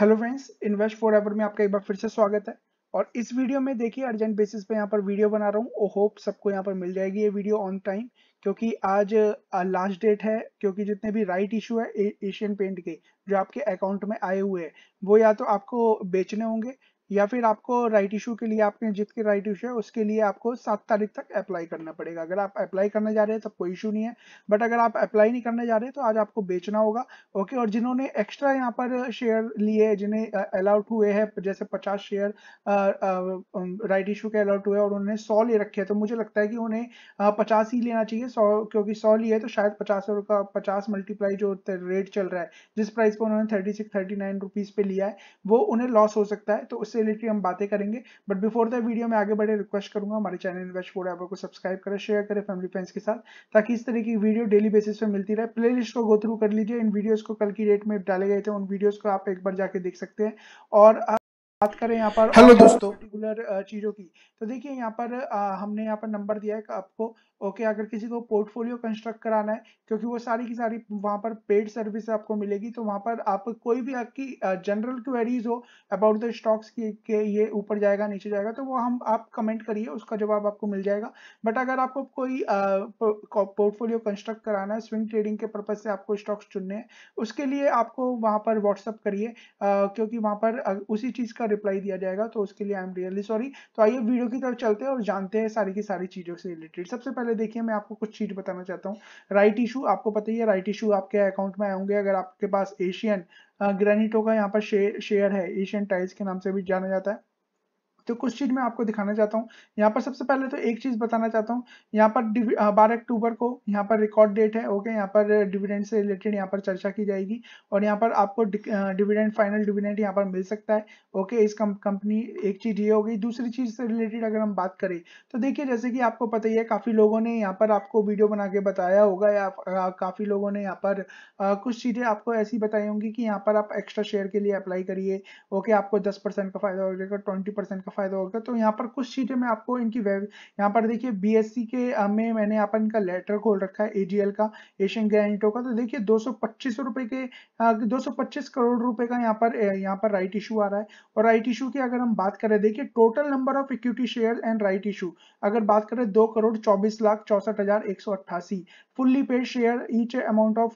hello friends invest for ever में आपका एक बार फिर से स्वागत है और इस वीडियो में देखिए अर्जेंट बेसिस पे यहाँ पर वीडियो बना रहा हूँ ओ होप सबको यहाँ पर मिल जाएगी ये वीडियो ऑन टाइम क्योंकि आज लास्ट डेट है क्योंकि जितने भी राइट इशू है एशियन पेंट के जो आपके अकाउंट में आए हुए हैं वो या तो आपको बेचने होंगे या फिर आपको राइट इशू के लिए आपने जितके राइट इशू है उसके लिए आपको सात तारीख तक अप्लाई करना पड़ेगा अगर आप अप्लाई करने जा रहे हैं तब तो कोई इशू नहीं है बट अगर आप अप्लाई नहीं करने जा रहे तो आज आपको बेचना होगा ओके और जिन्होंने एक्स्ट्रा यहाँ पर शेयर लिए जिन्हें अलाउट हुए हैं जैसे पचास शेयर राइट इशू के अलाउट हुए और उन्होंने सौ ले रखे हैं तो मुझे लगता है कि उन्हें पचास ही लेना चाहिए सौ क्योंकि सौ लिए तो शायद पचास का पचास मल्टीप्लाई जो रेट चल रहा है जिस प्राइस पर उन्होंने thirty six thirty nine rupees पे लिया है वो उन्हें लॉस हो सकता है तो उससे रिलेटेड हम बातें करेंगे बट बिफोर द वीडियो में आगे बढ़े रिक्वेस्ट करूंगा हमारे चैनल इन्वेस्ट फोर ऐप को सब्सक्राइब करें शेयर करें फैमिली फ्रेंड्स के साथ ताकि इस तरह की वीडियो डेली बेसिस पर मिलती रहे प्ले को गो थ्रू कर लीजिए इन वीडियोज को कल की डेट में डाले गए थे उन वीडियोज को आप एक बार जाके देख सकते हैं और बात करें यहाँ पर हेलो दोस्तों पर्टिकुलर चीज़ों की तो देखिए यहाँ पर आ, हमने यहाँ पर नंबर दिया है आपको ओके okay, अगर किसी को पोर्टफोलियो कंस्ट्रक्ट कराना है क्योंकि वो सारी की सारी वहाँ पर पेड सर्विस आपको मिलेगी तो वहाँ पर आप कोई भी आपकी जनरल क्वेरीज हो अबाउट द स्टॉक्स की के ये ऊपर जाएगा नीचे जाएगा तो वो हम आप कमेंट करिए उसका जवाब आपको मिल जाएगा बट अगर आपको कोई पोर्टफोलियो कंस्ट्रक्ट कराना है स्विंग ट्रेडिंग के पर्पज से आपको स्टॉक्स चुनने हैं उसके लिए आपको वहाँ पर व्हाट्सअप करिए क्योंकि वहाँ पर उसी चीज़ का रिप्लाई दिया जाएगा तो उसके लिए आई एम रियली सॉरी तो आइए वीडियो की तरफ चलते हैं और जानते हैं सारी की सारी चीज़ों से रिलेटेड सबसे पहले पहले देखिए मैं आपको कुछ चीज बताना चाहता हूँ राइट इशू आपको पता ही है राइट इशू आपके अकाउंट में आएंगे अगर आपके पास एशियन ग्रेनिटो का यहाँ पर शेयर है एशियन टाइल्स के नाम से भी जाना जाता है तो कुछ चीज मैं आपको दिखाना चाहता हूँ यहाँ पर सबसे पहले तो एक चीज बताना चाहता हूँ यहाँ पर बारह अक्टूबर को यहाँ पर रिकॉर्ड डेट है ओके यहाँ पर डिविडेंड से रिलेटेड यहाँ पर चर्चा की जाएगी और यहाँ पर आपको डिविडेंड फाइनल डिविडेंड यहाँ पर मिल सकता है ओके इस कंपनी एक चीज ये हो गई दूसरी चीज से रिलेटेड अगर हम बात करें तो देखिये जैसे कि आपको पता ही है काफी लोगों ने यहाँ पर आपको वीडियो बना के बताया होगा या काफी लोगों ने यहाँ पर कुछ चीजें आपको ऐसी बताई होंगी कि यहाँ पर आप एक्स्ट्रा शेयर के लिए अप्लाई करिए ओके आपको दस परसेंट का फायदा हो जाएगा ट्वेंटी परसेंट का फायदा होगा तो यहाँ पर कुछ चीजें मैं आपको इनकी वेब यहाँ पर देखिए बीएससी के में मैंने यहाँ पर इनका लेटर खोल रखा है एजीएल का एशियन ग्रेनिटो का तो देखिए दो रुपए के दो करोड़ रुपए का यहाँ पर यहाँ पर राइट इशू आ रहा है और राइट इशू की अगर हम बात करें देखिए total number of equity share and right issue अगर बात करें दो करोड़ चौबीस लाख चौसठ हजार एक सौ अट्ठासी fully paid share each amount of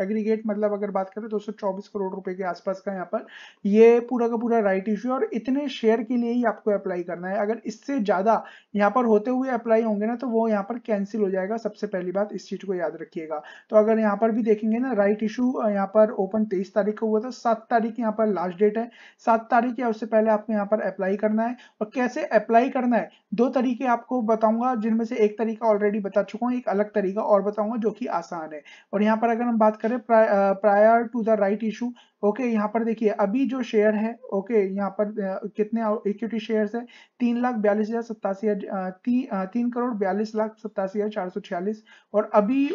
aggregate मतलब अगर बात करें दो सौ चौबीस करोड़ रुपए के आसपास का यहाँ पर ये पूरा का पूरा राइट इशू और इतने शेयर के लिए ही आपको अप्लाई करना है अगर इससे ज़्यादा यहाँ पर होते हुए अप्लाई होंगे ना तो वो यहाँ पर कैंसिल हो जाएगा सबसे पहली बात इस चीज़ को याद रखिएगा तो अगर यहाँ पर भी देखेंगे ना राइट इशू यहाँ पर ओपन तेईस तारीख को हुआ था सात तारीख यहाँ पर लास्ट डेट है सात तारीख या उससे पहले आपको यहाँ पर अप्लाई करना है और कैसे अप्लाई करना है दो तरीके आपको बताऊंगा जिनमें से एक तरीका ऑलरेडी बता चुका हूँ एक अलग तरीका और बताऊंगा जो कि आसान है और यहाँ पर अगर हम बात करें prior to the right issue okay okay, यहाँ पर देखिए अभी जो शेयर है ओके okay, यहाँ पर कितने इक्विटी शेयर्स है तीन लाख बयालीस हजार सत्तासी हजार तीन करोड़ बयालीस लाख सत्तासी हजार चार सौ छियालीस और अभी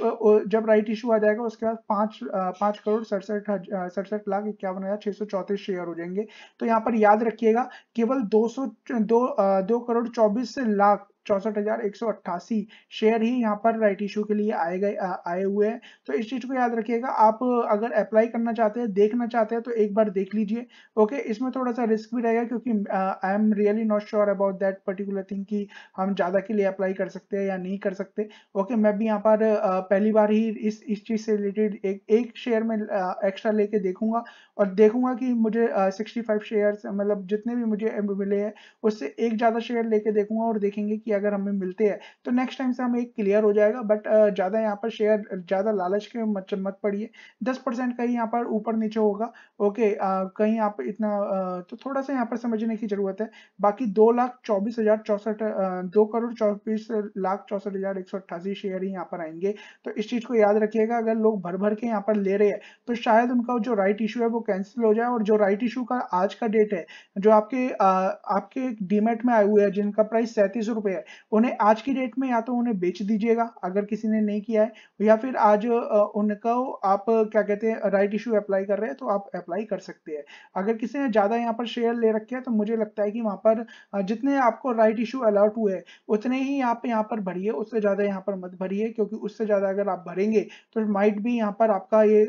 जब राइट इशू आ जाएगा उसके बाद पांच पांच करोड़ सड़सठ सड़सठ लाख इक्यावन हजार छह सौ चौतीस शेयर हो जाएंगे तो यहाँ पर याद रखिएगा केवल दो सौ दो, दो करोड़ चौबीस लाख चौसठ हजार एक सौ अट्ठासी शेयर ही यहाँ पर राइट इशू के लिए आए गए आए हुए हैं तो इस चीज़ को याद रखिएगा आप अगर अप्लाई करना चाहते हैं देखना चाहते हैं तो एक बार देख लीजिए ओके इसमें थोड़ा सा रिस्क भी रहेगा क्योंकि I am really not sure about that particular thing कि हम ज़्यादा के लिए अप्लाई कर सकते हैं या नहीं कर सकते ओके मैं भी यहाँ पर पहली बार ही इस इस चीज़ से रिलेटेड एक एक शेयर में एक्स्ट्रा लेके देखूंगा और देखूंगा कि मुझे सिक्सटी फाइव शेयर मतलब जितने भी मुझे मिले हैं उससे एक ज़्यादा शेयर लेके देखूंगा और देखेंगे कि की अगर हमें मिलते हैं तो नेक्स्ट टाइम से हमें एक क्लियर हो जाएगा बट ज़्यादा यहाँ पर शेयर ज़्यादा लालच के मत मत पड़िए दस परसेंट कहीं यहाँ पर ऊपर नीचे होगा ओके आ, कहीं यहाँ पर इतना तो थोड़ा सा यहाँ पर समझने की ज़रूरत है बाकी दो लाख चौबीस हज़ार चौसठ दो करोड़ चौबीस लाख चौसठ हज़ार एक सौ अट्ठासी शेयर ही यहाँ पर आएंगे तो इस चीज़ को याद रखिएगा अगर लोग भर भर के यहाँ पर ले रहे हैं तो शायद उनका जो राइट इशू है वो कैंसिल हो जाए और जो राइट इशू का आज का डेट है जो आपके आ, आपके डीमेट में आए हुए हैं जिनका प्राइस सैंतीस रुपये है उन्हें आज की डेट में या तो उन्हें बेच दीजिएगा अगर किसी ने नहीं किया है या फिर आज उनका आप क्या कहते हैं राइट इशू अप्लाई कर रहे हैं तो आप अप्लाई कर सकते हैं अगर किसी ने ज़्यादा यहाँ पर शेयर ले रखे हैं तो मुझे लगता है कि वहां पर जितने आपको राइट इशू अलॉट हुए हैं उतने ही आप यहाँ पर भरिए उससे ज़्यादा यहाँ पर मत भरिए क्योंकि उससे ज़्यादा अगर आप भरेंगे तो माइट भी यहाँ पर आपका ये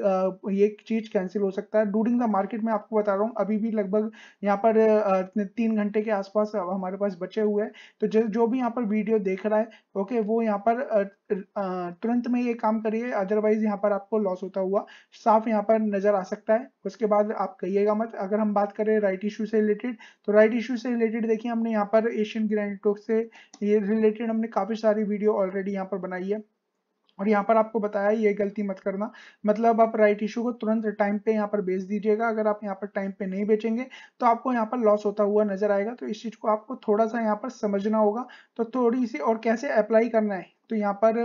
ये चीज़ कैंसिल हो सकता है डूरिंग द मार्केट में आपको बता रहा हूँ अभी भी लगभग यहाँ पर तीन घंटे के आसपास हमारे पास बचे हुए हैं तो जो भी यहाँ पर वीडियो देख रहा है ओके वो यहाँ पर तुरंत में ये काम करिए अदरवाइज यहाँ पर आपको लॉस होता हुआ साफ यहाँ पर नजर आ सकता है उसके बाद आप कहिएगा मत अगर हम बात करें राइट इशू से रिलेटेड तो राइट इशू से रिलेटेड देखिए हमने यहाँ पर एशियन ग्रैंड टोक से ये रिलेटेड हमने काफी सारी वीडियो ऑलरेडी यहाँ पर बनाई है और यहाँ पर आपको बताया ये गलती मत करना मतलब आप राइट इशू को तुरंत टाइम पे यहाँ पर बेच दीजिएगा अगर आप यहाँ पर टाइम पे नहीं बेचेंगे तो आपको यहाँ पर लॉस होता हुआ नजर आएगा तो इस चीज़ को आपको थोड़ा सा यहाँ पर समझना होगा तो थोड़ी सी और कैसे अप्लाई करना है तो यहाँ पर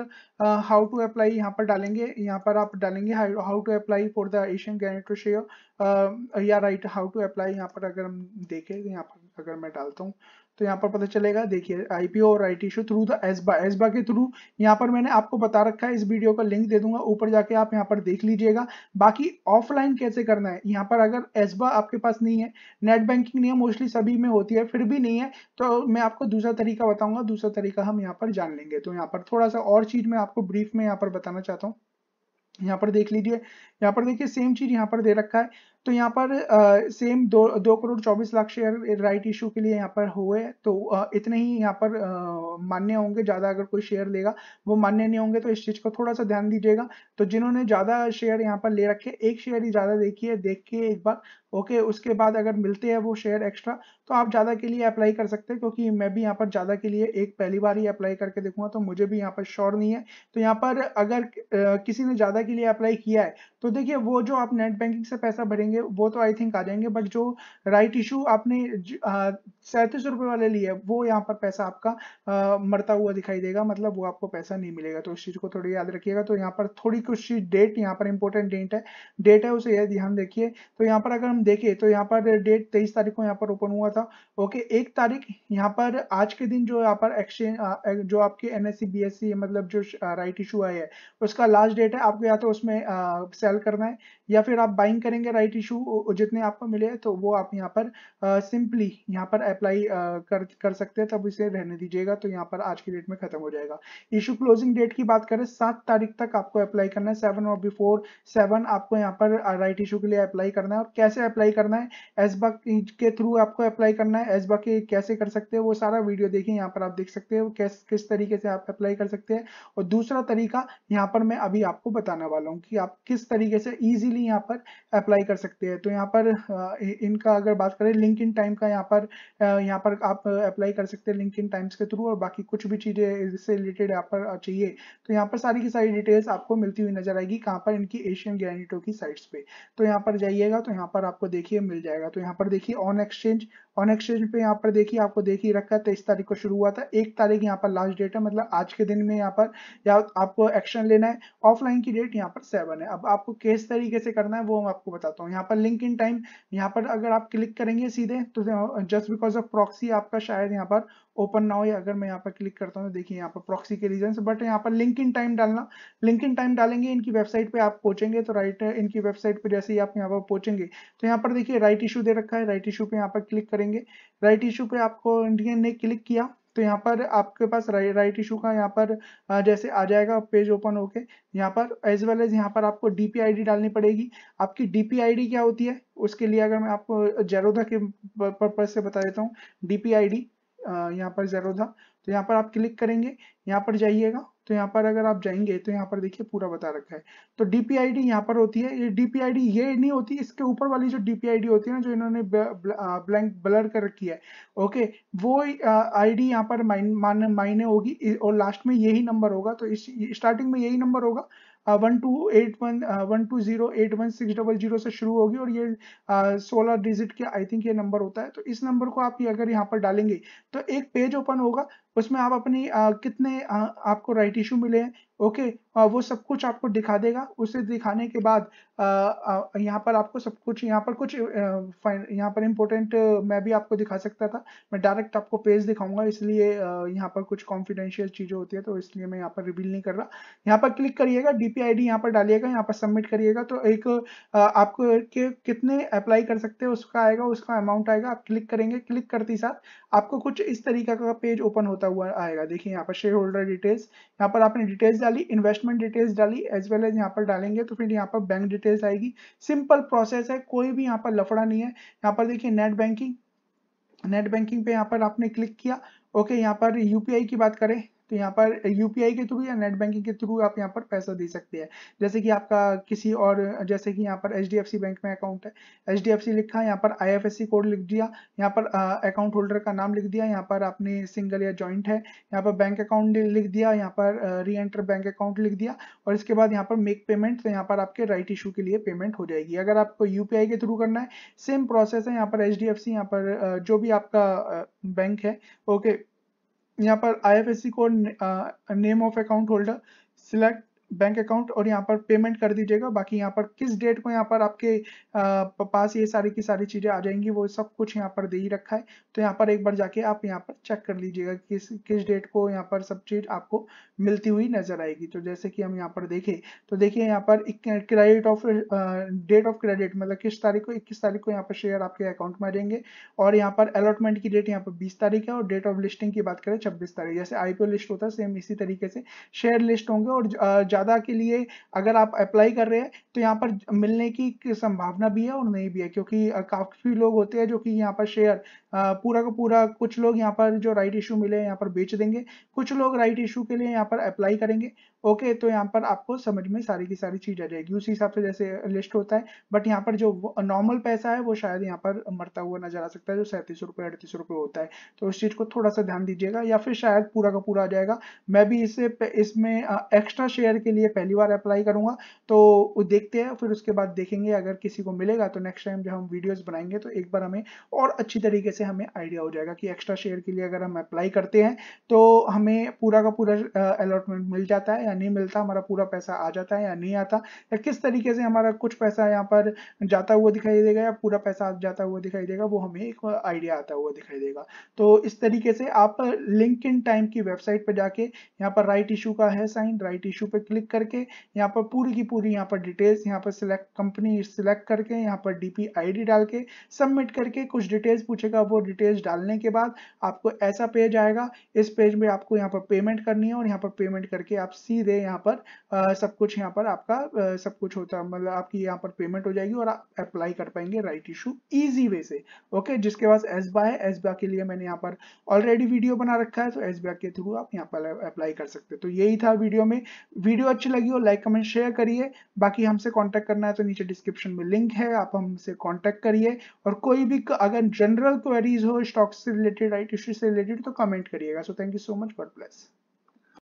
हाउ टू अप्लाई यहाँ पर डालेंगे यहाँ पर आप डालेंगे how to apply for the Asian गैनेटो शेयर या राइट हाउ टू अप्लाई यहाँ पर अगर हम देखें तो यहाँ पर अगर मैं डालता हूँ तो यहाँ पर पता चलेगा देखिए आईपीओ और right issue through the ASBA ASBA के थ्रू यहाँ पर मैंने आपको बता रखा है इस वीडियो का लिंक दे दूंगा ऊपर जाके आप यहाँ पर देख लीजिएगा बाकी ऑफलाइन कैसे करना है यहाँ पर अगर एसबा आपके पास नहीं है नेट बैंकिंग नहीं है मोस्टली सभी में होती है फिर भी नहीं है तो मैं आपको दूसरा तरीका बताऊंगा दूसरा तरीका हम यहाँ पर जान लेंगे तो यहाँ पर थोड़ा सा और चीज मैं आपको ब्रीफ में यहाँ पर बताना चाहता हूँ यहाँ पर देख लीजिए यहाँ पर देखिए सेम चीज यहाँ पर दे रखा है तो यहाँ पर आ, सेम दो दो करोड़ चौबीस लाख शेयर राइट इशू के लिए यहाँ पर हुए तो आ, इतने ही यहाँ पर मान्य होंगे ज़्यादा अगर कोई शेयर लेगा वो मान्य नहीं होंगे तो इस चीज़ को थोड़ा सा ध्यान दीजिएगा तो जिन्होंने ज़्यादा शेयर यहाँ पर ले रखे एक शेयर ही ज़्यादा देखिए देख के एक बार ओके उसके बाद अगर मिलते हैं वो शेयर एक्स्ट्रा तो आप ज़्यादा के लिए अप्लाई कर सकते हैं क्योंकि मैं भी यहाँ पर ज़्यादा के लिए एक पहली बार ही अप्लाई करके देखूंगा तो मुझे भी यहाँ पर श्योर नहीं है तो यहाँ पर अगर किसी ने ज़्यादा के लिए अप्लाई किया है तो देखिए वो जो आप नेट बैंकिंग से पैसा भरेंगे वो तो आई थिंक आ जाएंगे बट जो राइट इशू आपने सैंतीस रुपये वाले लिए वो यहाँ पर पैसा आपका आ, मरता हुआ दिखाई देगा मतलब वो आपको पैसा नहीं मिलेगा तो उस चीज़ को थोड़ी याद रखिएगा तो यहाँ पर थोड़ी कुछ डेट यहाँ पर इंपॉर्टेंट डेट है डेट है उसे यह ध्यान देखिए तो यहाँ पर अगर हम देखें तो यहाँ पर डेट तेईस तारीख को यहाँ पर ओपन हुआ था ओके एक तारीख यहाँ पर आज के दिन जो यहाँ पर एक्सचेंज जो आपके एन एस e, e, मतलब जो राइट इशू आया है उसका लास्ट डेट है आपको या तो उसमें सेल करना है या फिर आप बाइंग करेंगे राइट इशू जितने आपको मिले तो वो आप यहाँ पर सिंपली यहाँ पर अप्लाई कर कर सकते हैं तब इसे रहने दीजिएगा तो यहाँ पर आज की डेट में खत्म हो जाएगा इशू क्लोजिंग डेट की बात करें सात तारीख तक आपको अप्लाई करना है सेवन और बिफोर सेवन आपको यहाँ पर राइट इशू के लिए अप्लाई करना है और कैसे अप्लाई करना है एसबा के थ्रू आपको अप्लाई करना है एसबा के कैसे कर सकते हैं वो सारा वीडियो देखिए यहाँ पर आप देख सकते हैं किस किस तरीके से आप अप्लाई कर सकते हैं और दूसरा तरीका यहाँ पर मैं अभी आपको बताने वाला हूँ कि आप किस तरीके से ईजिली इजिली यहाँ पर अप्लाई कर सकते हैं तो यहाँ पर इनका अगर बात करें लिंक इन टाइम का यहाँ पर यहाँ पर आप अप्लाई कर सकते हैं लिंक इन टाइम्स के थ्रू और बाकी कुछ भी चीज़ें इससे रिलेटेड यहाँ पर चाहिए तो यहाँ पर सारी की सारी डिटेल्स आपको मिलती हुई नजर आएगी कहाँ पर इनकी एशियन ग्रेनिटो की साइट्स पे तो यहाँ पर जाइएगा तो यहाँ पर आपको देखिए मिल जाएगा तो यहाँ पर देखिए ऑन एक्सचेंज ऑन एक्सचेंज पे यहाँ पर देखिए आपको देखिए रखा तेईस तारीख को शुरू हुआ था एक तारीख यहाँ पर लास्ट डेट है मतलब आज के दिन में यहाँ पर या आपको एक्शन लेना है ऑफलाइन की डेट यहाँ पर सेवन है अब आपको किस तरीके से कैसे करना है वो हम आपको बताता हूँ यहाँ पर लिंक इन टाइम यहाँ पर अगर आप क्लिक करेंगे सीधे तो जस्ट बिकॉज ऑफ प्रॉक्सी आपका शायद यहाँ पर ओपन ना हो या अगर मैं यहाँ पर क्लिक करता हूँ तो देखिए यहाँ पर प्रॉक्सी के रीजन बट यहाँ पर लिंक इन टाइम डालना लिंक इन टाइम डालेंगे इनकी वेबसाइट पर आप पहुंचेंगे तो राइट इनकी वेबसाइट पर जैसे ही आप यहाँ पर पहुंचेंगे तो यहाँ पर देखिए राइट इशू दे रखा है राइट इशू पर यहाँ पर क्लिक करेंगे राइट इशू पर आपको इंडियन ने क्लिक किया तो यहाँ पर आपके पास राइट इशू का यहाँ पर जैसे आ जाएगा पेज ओपन होके यहाँ पर एज वेल एज यहाँ पर आपको डीपी डी डालनी पड़ेगी आपकी डीपी डी क्या होती है उसके लिए अगर मैं आपको जेरोधा के पर्पज से बता देता हूँ आई डी यहाँ पर जेरोधा तो यहाँ पर आप क्लिक करेंगे यहाँ पर जाइएगा तो यहाँ पर अगर आप जाएंगे तो यहाँ पर देखिए पूरा बता रखा है तो डीपीआईडी यहाँ पर होती है ये डीपीआईडी ये नहीं होती इसके ऊपर वाली जो डीपीआईडी होती है ना जो इन्होंने ब्लैंक ब्लर कर रखी है ओके वो आईडी यहाँ पर मायने मायने होगी और लास्ट में यही नंबर होगा तो इस स्टार्टिंग में यही नंबर होगा one two eight one one two zero eight one six double zero से शुरू होगी और ये सोलह डिजिट के आई थिंक ये नंबर होता है तो इस नंबर को आप ये अगर यहाँ पर डालेंगे तो एक पेज ओपन होगा उसमें आप अपनी आ, कितने आ, आपको राइट इशू मिले हैं ओके आ, वो सब कुछ आपको दिखा देगा उसे दिखाने के बाद यहाँ पर आपको सब कुछ यहाँ पर कुछ यहाँ पर इम्पोर्टेंट मैं भी आपको दिखा सकता था मैं डायरेक्ट आपको पेज दिखाऊंगा इसलिए यहाँ पर कुछ कॉन्फिडेंशियल चीज़ें होती है तो इसलिए मैं यहाँ पर रिवील नहीं कर रहा यहाँ पर क्लिक करिएगा डी पी आई डी यहाँ पर डालिएगा यहाँ पर सबमिट करिएगा तो एक आपको के कितने अप्लाई कर सकते हैं उसका आएगा उसका अमाउंट आएगा आप क्लिक करेंगे क्लिक करते ही साथ आपको कुछ इस तरीका का पेज ओपन होता होता हुआ आएगा देखिए यहाँ पर शेयर होल्डर डिटेल्स यहाँ पर आपने डिटेल्स डाली इन्वेस्टमेंट डिटेल्स डाली एज वेल एज यहाँ पर डालेंगे तो फिर यहाँ पर बैंक डिटेल्स आएगी सिंपल प्रोसेस है कोई भी यहाँ पर लफड़ा नहीं है यहाँ पर देखिए नेट बैंकिंग नेट बैंकिंग पे यहाँ पर आपने क्लिक किया ओके यहाँ पर यूपीआई की बात करें तो यहाँ पर यूपीआई के थ्रू या नेट बैंकिंग के थ्रू आप यहाँ पर पैसा दे सकते हैं जैसे कि आपका किसी और जैसे कि यहाँ पर एच बैंक में अकाउंट है एच लिखा यहाँ पर आई कोड लिख दिया यहाँ पर अकाउंट होल्डर का नाम लिख दिया यहाँ पर आपने सिंगल या ज्वाइंट है यहाँ पर बैंक अकाउंट लिख दिया यहाँ पर री एंटर बैंक अकाउंट लिख दिया और इसके बाद यहाँ पर मेक पेमेंट तो यहाँ पर आपके राइट इशू के लिए पेमेंट हो जाएगी अगर आपको यूपीआई के थ्रू करना है सेम प्रोसेस है यहाँ पर एच डी यहाँ पर जो भी आपका बैंक है ओके okay, यहाँ पर I F S C code name of account holder select bank account और यहाँ पर पेमेंट कर दीजिएगा बाकी यहाँ पर किस डेट को यहाँ पर आपके पास ये सारी की सारी चीज़ें आ जाएंगी वो सब कुछ यहाँ पर दे ही रखा है तो यहाँ पर एक बार जाके आप यहाँ पर चेक कर लीजिएगा किस किस डेट को यहाँ पर सब चीज़ आपको मिलती हुई नजर आएगी तो जैसे कि हम यहाँ पर देखें तो देखिए यहाँ पर credit of date of credit मतलब किस तारीख को इक्कीस तारीख को यहाँ पर शेयर आपके अकाउंट में आ जाएंगे और यहाँ पर अलॉटमेंट की डेट यहाँ पर बीस तारीख है और डेट ऑफ लिस्टिंग की बात करें छब्बीस तारीख जैसे आईपीओ लिस्ट होता है सेम इसी तरीके से शेयर लिस्ट होंगे और ज़्यादा के लिए अगर आप अप्लाई कर रहे हैं तो यहाँ पर मिलने की संभावना भी है और नहीं भी है क्योंकि काफ़ी लोग होते हैं जो कि यहाँ पर शेयर पूरा का पूरा कुछ लोग यहाँ पर जो राइट इशू मिले यहाँ पर बेच देंगे कुछ लोग राइट इशू के लिए यहाँ पर अप्लाई करेंगे ओके okay, तो यहाँ पर आपको समझ में सारी की सारी चीज आ जाएगी उसी हिसाब से जैसे लिस्ट होता है बट यहाँ पर जो नॉर्मल पैसा है वो शायद यहाँ पर मरता हुआ नजर आ सकता है जो सैंतीस रुपए अड़तीस रुपये होता है तो उस चीज को थोड़ा सा ध्यान दीजिएगा या फिर शायद पूरा का पूरा आ जाएगा मैं भी इसे इसमें एक्स्ट्रा शेयर के लिए पहली बार अप्लाई करूंगा तो देखते हैं फिर उसके बाद देखेंगे अगर किसी को मिलेगा तो नेक्स्ट टाइम जब हम वीडियोज बनाएंगे तो एक बार हमें और अच्छी तरीके से हमें आइडिया हो जाएगा कि एक्स्ट्रा शेयर के लिए अगर हम अप्लाई करते हैं तो हमें पूरा का पूरा अलॉटमेंट मिल जाता है नहीं मिलता हमारा पूरा पैसा आ जाता है या नहीं आता या किस तरीके से हमारा कुछ पैसा यहाँ पर जाता हुआ दिखाई देगा या पूरा पैसा जाता हुआ दिखाई देगा वो हमें एक आइडिया आता हुआ दिखाई देगा तो इस तरीके से आप लिंक इन टाइम की वेबसाइट पर जाके यहाँ पर राइट इशू का है साइन राइट इशू पर क्लिक करके यहाँ पर पूरी की पूरी यहाँ पर डिटेल्स यहाँ पर सिलेक्ट कंपनी सिलेक्ट करके यहाँ पर डीपी आईडी डाल के सबमिट करके कुछ डिटेल्स पूछेगा वो डिटेल्स डालने के बाद आपको ऐसा पेज आएगा इस पेज में आपको यहाँ पर पेमेंट करनी है और यहाँ पर पेमेंट करके आप सी ही रहे यहाँ पर आ, सब कुछ यहाँ पर आपका आ, सब कुछ होता है मतलब आपकी यहाँ पर पेमेंट हो जाएगी और आप अप्लाई कर पाएंगे राइट इशू इजी वे से ओके जिसके पास एस बाय है एस के लिए मैंने यहाँ पर ऑलरेडी वीडियो बना रखा है तो एस के थ्रू आप यहाँ पर अप्लाई कर सकते तो यही था वीडियो में वीडियो अच्छी लगी हो लाइक कमेंट शेयर करिए बाकी हमसे कॉन्टैक्ट करना है तो नीचे डिस्क्रिप्शन में लिंक है आप हमसे कॉन्टैक्ट करिए और कोई भी अगर जनरल क्वेरीज हो स्टॉक्स से रिलेटेड राइट इशू से रिलेटेड तो कमेंट करिएगा so thank you so much God bless